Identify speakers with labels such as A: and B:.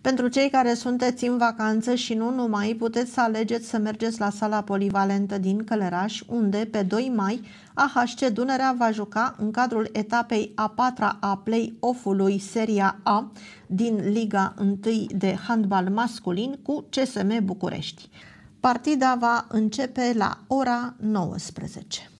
A: Pentru cei care sunteți în vacanță și nu numai, puteți să alegeți să mergeți la sala polivalentă din Călăraș, unde, pe 2 mai, AHC Dunărea va juca în cadrul etapei a patra a play-off-ului Seria A din Liga 1 de handbal masculin cu CSM București. Partida va începe la ora 19.